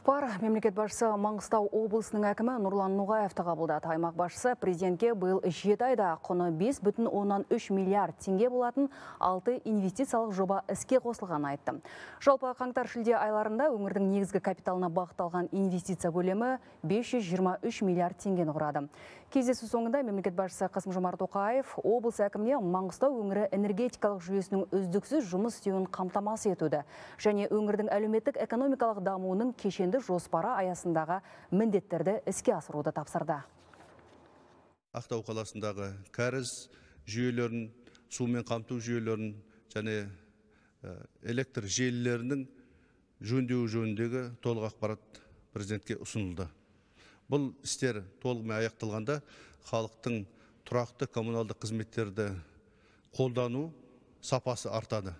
ақпар мемлекет басшысы маңғыстау облысының әкімі нұрлан ноғаевты қабылдады таймақ басшысы президентке бұл жеті айда құны бес бүтін оннан үш миллиард теңге болатын алты инвестициялық жоба іске қосылған айтты жалпы қаңтар шілде айларында өңірдің негізгі капиталына бағытталған инвестиция көлемі 523 миллиард теңгені құрады Кездесу соңында мемлекет басшысы Қасым Жомарт Тоқаев облыс әкіміне Маңғыстау өңірі энергетикалық жүйесінің үздіксіз жұмыс істеуін қамтамасыз етуді және өңірдің әлеуметтік экономикалық дамуының кешенді жоспары аясындағы міндеттерді іске асыруды тапсырды. Ақтау қаласындағы кәріз жүйелерін, сумен қамту жүйелерін және э, электр желілерінің жөндеу жөніндегі толық ақпарат президентке ұсынылды бұл істер толығымен аяқталғанда халықтың тұрақты коммуналдық қызметтерді қолдану сапасы артады